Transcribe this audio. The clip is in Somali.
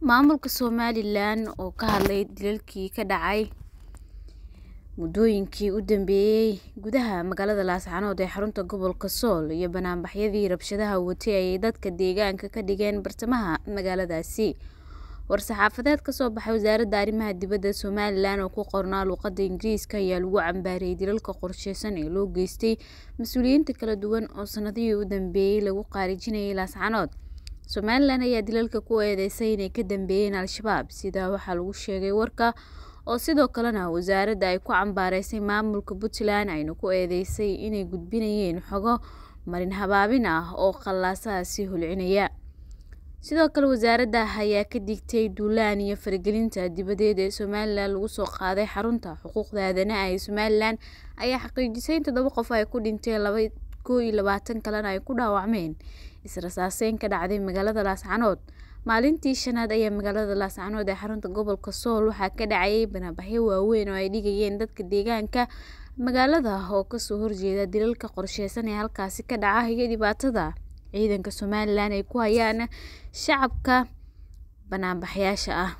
maamulka somalilan oo ka hadlay dilalkii ka dhacay muddooyinkii u dambeeyey gudaha magaalada laascanood ee xarunta gobolka sool iyo banaanbaxyadii rabshadaha watay ayay dadka deegaanka ka dhigeen bartamaha magaaladaasi war-saxaafadeed kasoo baxay wasaaradda arrimaha dibadda somalilan oo ku qornaa luuqadda ingiriiska ayaa lagu cambaareeyey dilalka qorsheysan ee loo geystay mas-uuliyiinta kala duwan oo sanadihii u dambeeyey lagu qaarijinayay laascanood somalilan ayaa dilalka ku eedeysay inay ka dambeeyeen al-shabaab sida waxaa lagu sheegay warka oo sidoo kalena wasaaradda ay ku cambaareysay maamulka puntland ayna ku eedeysay inay gudbinayeen xogo marin habaabin ah oo khallaasaha sii hulcinaya sidoo kale wasaaradda ayaa ka digtay duulaan iyo faragelinta dibadeed ee somalilan lagu soo qaaday xarunta xuquuqda aadanaha ee somalilan ayaa xaqiijisay in toddoba qof ay ku dhinteen laba koow iyo labaatan kalena ay ku dhaawacmeen israsaaseyn ka dhacday magaalada laascanood maalintii shanaad ayaa magaalada laascanood ee xarunta gobolka sool waxaa ka dhacayay banaanbaxyo waaweyn oo ay dhigayeen dadka deegaanka magaalada oo kasoo horjeeda dilalka qorsheysan ee halkaasi ka dhaca iyo dhibaatada ciidanka somalilan ay ku hayaan shacabka banaanbaxyaasha ah